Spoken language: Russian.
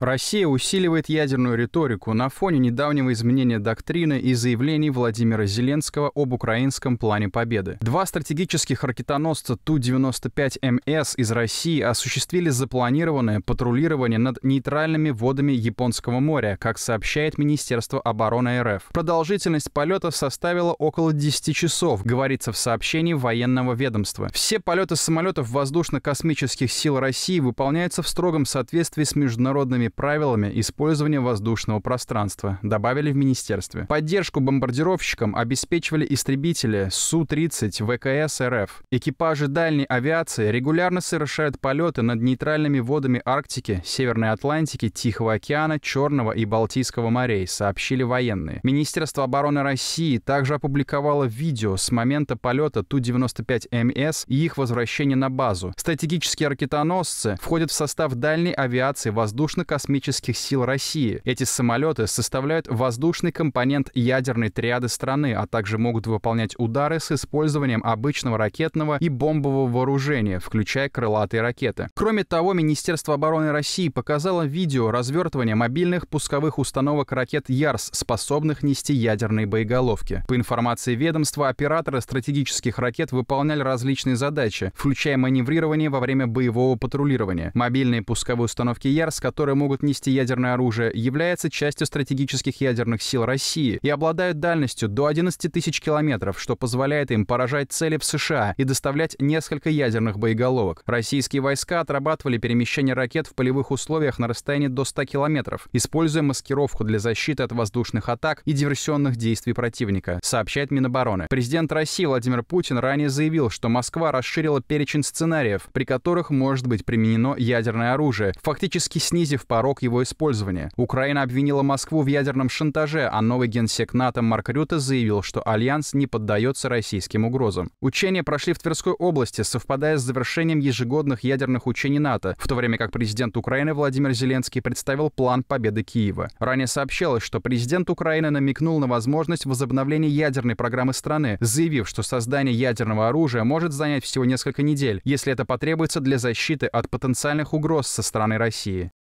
Россия усиливает ядерную риторику на фоне недавнего изменения доктрины и заявлений Владимира Зеленского об украинском плане победы. Два стратегических ракетоносца Ту-95МС эм из России осуществили запланированное патрулирование над нейтральными водами Японского моря, как сообщает Министерство обороны РФ. Продолжительность полетов составила около 10 часов, говорится в сообщении военного ведомства. Все полеты самолетов воздушно-космических сил России выполняются в строгом соответствии с международными правилами использования воздушного пространства, добавили в министерстве. Поддержку бомбардировщикам обеспечивали истребители Су-30 ВКС РФ. Экипажи дальней авиации регулярно совершают полеты над нейтральными водами Арктики, Северной Атлантики, Тихого океана, Черного и Балтийского морей, сообщили военные. Министерство обороны России также опубликовало видео с момента полета Ту-95МС и их возвращения на базу. Стратегические ракетоносцы входят в состав дальней авиации воздушно-космического космических сил России. Эти самолеты составляют воздушный компонент ядерной триады страны, а также могут выполнять удары с использованием обычного ракетного и бомбового вооружения, включая крылатые ракеты. Кроме того, Министерство обороны России показало видео развертывания мобильных пусковых установок ракет «Ярс», способных нести ядерные боеголовки. По информации ведомства, операторы стратегических ракет выполняли различные задачи, включая маневрирование во время боевого патрулирования. Мобильные пусковые установки «Ярс», которые могут могут нести ядерное оружие, является частью стратегических ядерных сил России и обладают дальностью до 11 тысяч километров, что позволяет им поражать цели в США и доставлять несколько ядерных боеголовок. Российские войска отрабатывали перемещение ракет в полевых условиях на расстоянии до 100 километров, используя маскировку для защиты от воздушных атак и диверсионных действий противника, сообщает Минобороны. Президент России Владимир Путин ранее заявил, что Москва расширила перечень сценариев, при которых может быть применено ядерное оружие, фактически снизив по порог его использования. Украина обвинила Москву в ядерном шантаже, а новый генсек НАТО Марк Рюта заявил, что Альянс не поддается российским угрозам. Учения прошли в Тверской области, совпадая с завершением ежегодных ядерных учений НАТО, в то время как президент Украины Владимир Зеленский представил план победы Киева. Ранее сообщалось, что президент Украины намекнул на возможность возобновления ядерной программы страны, заявив, что создание ядерного оружия может занять всего несколько недель, если это потребуется для защиты от потенциальных угроз со стороны России.